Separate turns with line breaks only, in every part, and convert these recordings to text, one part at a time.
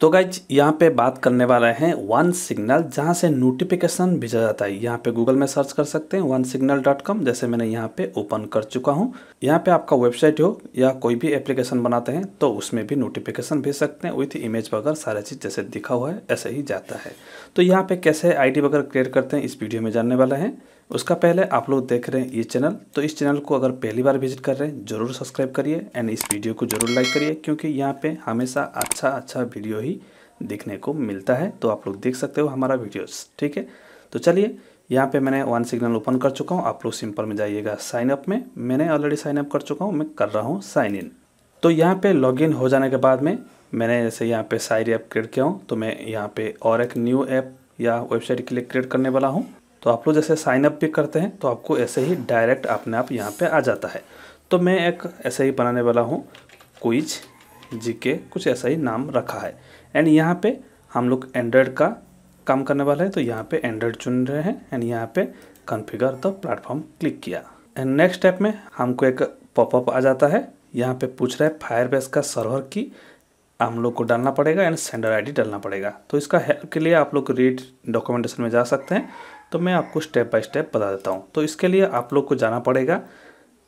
तो गाइज यहाँ पे बात करने वाला है वन सिग्नल जहाँ से नोटिफिकेशन भेजा जाता है यहाँ पे गूगल में सर्च कर सकते हैं वन सिग्नल डॉट कॉम जैसे मैंने यहाँ पे ओपन कर चुका हूँ यहाँ पे आपका वेबसाइट हो या कोई भी एप्लीकेशन बनाते हैं तो उसमें भी नोटिफिकेशन भेज सकते हैं विथ इमेज वगैरह सारा चीज़ जैसे दिखा हुआ है ऐसे ही जाता है तो यहाँ पर कैसे आई वगैरह क्रिएट करते हैं इस वीडियो में जानने वाला है उसका पहले आप लोग देख रहे हैं ये चैनल तो इस चैनल को अगर पहली बार विजिट कर रहे हैं जरूर सब्सक्राइब करिए एंड इस वीडियो को जरूर लाइक करिए क्योंकि यहाँ पे हमेशा अच्छा अच्छा वीडियो ही देखने को मिलता है तो आप लोग देख सकते हो हमारा वीडियोस ठीक है तो चलिए यहाँ पे मैंने वन सिग्नल ओपन कर चुका हूँ आप लोग सिंपल में जाइएगा साइन अप में मैंने ऑलरेडी साइन अप कर चुका हूँ मैं कर रहा हूँ साइन इन तो यहाँ पर लॉगिन हो जाने के बाद में मैंने जैसे यहाँ पर सारी ऐप क्रिएट किया हूँ तो मैं यहाँ पर और एक न्यू ऐप या वेबसाइट के लिए क्रिएट करने वाला हूँ तो आप लोग जैसे साइनअप भी करते हैं तो आपको ऐसे ही डायरेक्ट अपने आप यहाँ पे आ जाता है तो मैं एक ऐसे ही बनाने वाला हूँ क्विज जी के कुछ ऐसा ही नाम रखा है एंड यहाँ पे हम लोग एंड्रॉयड का काम करने वाला है तो यहाँ पे एंड्रॉयड चुन रहे हैं एंड यहाँ पे कॉन्फ़िगर द प्लेटफॉर्म क्लिक किया एंड नेक्स्ट स्टेप में हमको एक पॉपअप आ जाता है यहाँ पे पूछ रहा है बेस का सर्वर की हम लोग को डालना पड़ेगा एंड सेंडर आई डालना पड़ेगा तो इसका हेल्प के लिए आप लोग रीड डॉक्यूमेंटेशन में जा सकते हैं तो मैं आपको स्टेप बाय स्टेप बता देता हूँ तो इसके लिए आप लोग को जाना पड़ेगा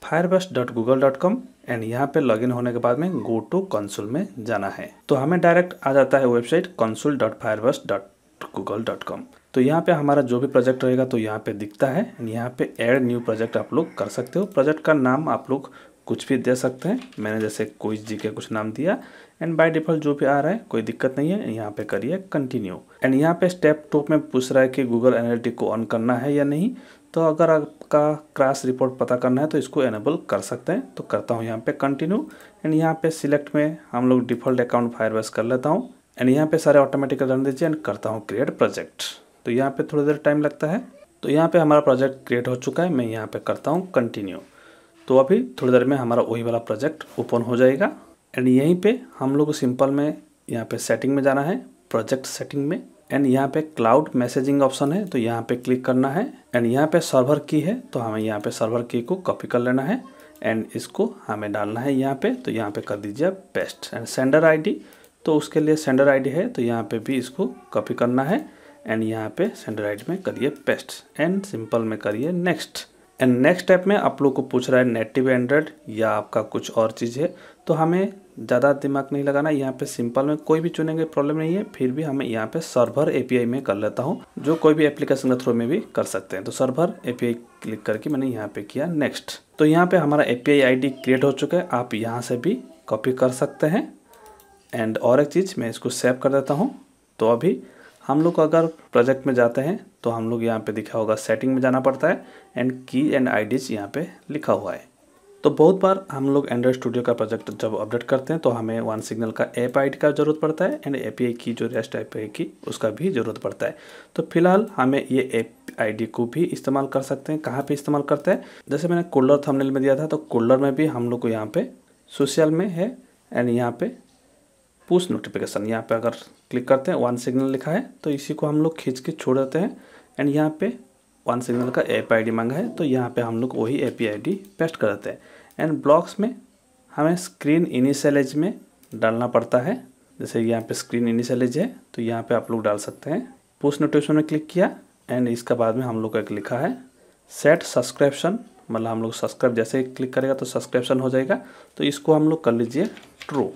Firebase dot Google dot com and यहाँ पे लॉगिन होने के बाद में गो टू कंसोल में जाना है तो हमें डायरेक्ट आ जाता है website console dot Firebase dot Google dot com तो यहाँ पे हमारा जो भी प्रोजेक्ट रहेगा तो यहाँ पे दिखता है यहाँ पे ऐड न्यू प्रोजेक्ट आप लोग कर सकते हो प्रोजेक्ट का नाम आप लोग कुछ भी दे सकते हैं मैंने जैसे कोई जी के कुछ नाम दिया एंड बाय डिफ़ॉल्ट जो भी आ रहा है कोई दिक्कत नहीं है यहाँ पे करिए कंटिन्यू एंड यहाँ पे स्टेप टॉप में पूछ रहा है कि गूगल एनालिटिक को ऑन करना है या नहीं तो अगर आपका क्रास रिपोर्ट पता करना है तो इसको एनेबल कर सकते हैं तो करता हूँ यहाँ पे कंटिन्यू एंड यहाँ पे सिलेक्ट में हम लोग डिफ़ॉल्ट अकाउंट फायर कर लेता हूँ एंड यहाँ पे सारे ऑटोमेटिक रन दीजिए एंड करता हूँ क्रिएट प्रोजेक्ट तो यहाँ पे थोड़ी देर टाइम लगता है तो यहाँ पे हमारा प्रोजेक्ट क्रिएट हो चुका है मैं यहाँ पे करता हूँ कंटिन्यू तो अभी थोड़ी देर में हमारा वही वाला प्रोजेक्ट ओपन हो जाएगा एंड यहीं पे हम लोग को सिंपल में यहाँ पे सेटिंग में जाना है प्रोजेक्ट सेटिंग में एंड यहाँ पे क्लाउड मैसेजिंग ऑप्शन है तो यहाँ पे क्लिक करना है एंड यहाँ पे सर्वर की है तो हमें यहाँ पे सर्वर की को कॉपी कर लेना है एंड इसको हमें डालना है यहाँ पे तो यहाँ पे कर दीजिए आप पेस्ट एंड सेंडर आई तो उसके लिए सेंडर आई है तो यहाँ पे भी इसको कॉपी करना है एंड यहाँ पे सेंडर आई में करिए पेस्ट एंड सिंपल में करिए नेक्स्ट एंड नेक्स्ट स्टेप में आप लोग को पूछ रहा है नेटिव एंड्रॉयड या आपका कुछ और चीज़ है तो हमें ज़्यादा दिमाग नहीं लगाना यहाँ पे सिंपल में कोई भी चुनेंगे प्रॉब्लम नहीं है फिर भी हमें यहाँ पे सर्वर एपीआई में कर लेता हूँ जो कोई भी एप्लीकेशन के थ्रू में भी कर सकते हैं तो सर्वर एपीआई क्लिक करके मैंने यहाँ पे किया नेक्स्ट तो यहाँ पे हमारा ए पी क्रिएट हो चुका है आप यहाँ से भी कॉपी कर सकते हैं एंड और एक चीज़ मैं इसको सेव कर देता हूँ तो अभी हम लोग अगर प्रोजेक्ट में जाते हैं तो हम लोग यहाँ पे दिखा होगा सेटिंग में जाना पड़ता है एंड की एंड आई डीज यहाँ पर लिखा हुआ है तो बहुत बार हम लोग एंड्रॉयड स्टूडियो का प्रोजेक्ट जब अपडेट करते हैं तो हमें वन सिग्नल का एप आई का ज़रूरत पड़ता है एंड ए की जो रेस्ट आई की उसका भी ज़रूरत पड़ता है तो फिलहाल हमें ये आई डी को भी इस्तेमाल कर सकते हैं कहाँ पर इस्तेमाल करते हैं जैसे मैंने कूलर थंबनेल में दिया था तो कूलर में भी हम लोग को यहाँ पे सोशल में है एंड यहाँ पे पुश नोटिफिकेशन यहाँ पे अगर क्लिक करते हैं वन सिग्नल लिखा है तो इसी को हम लोग खींच के छोड़ देते हैं एंड यहाँ पे वन सिग्नल का आई डी मांगा है तो यहाँ पे हम लोग वही ए पी पेस्ट कर देते हैं एंड ब्लॉक्स में हमें स्क्रीन इनिशियलाइज में डालना पड़ता है जैसे यहाँ पे स्क्रीन इनिशियलाइज है तो यहाँ पे आप लोग डाल सकते हैं पुश नोटिफिकेशन में क्लिक किया एंड इसका बाद में हम लोग का एक लिखा है सेट सब्सक्रिप्शन मतलब हम लोग सब्सक्राइब जैसे क्लिक करेगा तो सब्सक्रिप्शन हो जाएगा तो इसको हम लोग कर लीजिए ट्रू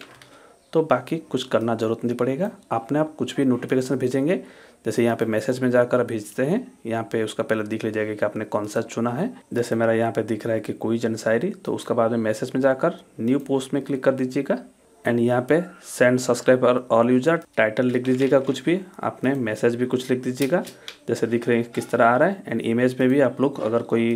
तो बाकी कुछ करना ज़रूरत नहीं पड़ेगा आपने आप कुछ भी नोटिफिकेशन भेजेंगे जैसे यहाँ पे मैसेज में जाकर भेजते हैं यहाँ पे उसका पहले दिख लीजिएगा कि आपने कौन सा चुना है जैसे मेरा यहाँ पे दिख रहा है कि कोई जन शायरी तो उसका बाद में मैसेज में जाकर न्यू पोस्ट में क्लिक कर दीजिएगा एंड यहाँ पे सेंड सब्सक्राइब और ऑल यूजर टाइटल लिख दीजिएगा कुछ भी आपने मैसेज भी कुछ लिख दीजिएगा जैसे दिख रहे हैं किस तरह आ रहा है एंड इमेज में भी आप लोग अगर कोई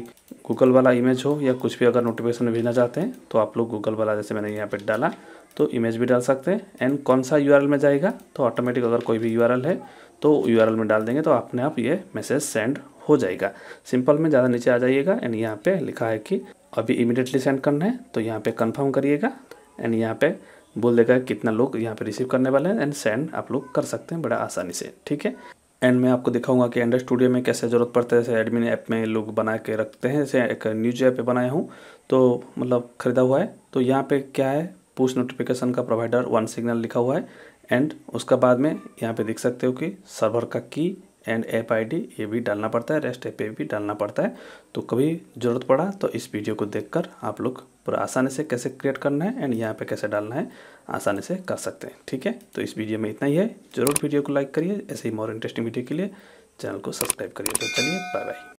गूगल वाला इमेज हो या कुछ भी अगर नोटिफिकेशन भेजना चाहते हैं तो आप लोग गूगल वाला जैसे मैंने यहाँ पर डाला तो इमेज भी डाल सकते हैं एंड कौन सा यू में जाएगा तो ऑटोमेटिक अगर कोई भी यू है तो यू में डाल देंगे तो अपने आप ये मैसेज सेंड हो जाएगा सिंपल में ज़्यादा नीचे आ जाइएगा एंड यहाँ पे लिखा है कि अभी इमिडिएटली सेंड करना है तो यहाँ पे कन्फर्म करिएगा एंड यहाँ पे बोल देगा कितना लोग यहाँ पे रिसीव करने वाले हैं एंड सेंड आप लोग कर सकते हैं बड़ा आसानी से ठीक है एंड मैं आपको दिखाऊंगा कि एंड्रॉइड स्टूडियो में कैसे ज़रूरत पड़ता है एडमिन ऐप में लोग बना के रखते हैं जैसे एक न्यूज ऐप बनाया हूँ तो मतलब ख़रीदा हुआ है तो यहाँ पे क्या है पुश नोटिफिकेशन का प्रोवाइडर वन सिग्नल लिखा हुआ है एंड उसका बाद में यहाँ पे देख सकते हो कि सर्वर का की एंड ऐप आई ये भी डालना पड़ता है रेस्ट ए भी डालना पड़ता है तो कभी ज़रूरत पड़ा तो इस वीडियो को देखकर आप लोग पूरा आसानी से कैसे क्रिएट करना है एंड यहाँ पे कैसे डालना है आसानी से कर सकते हैं ठीक है तो इस वीडियो में इतना ही है ज़रूर वीडियो को लाइक करिए ऐसे ही मोर इंटरेस्टिंग वीडियो के लिए चैनल को सब्सक्राइब करिए तो चलिए बाय बाय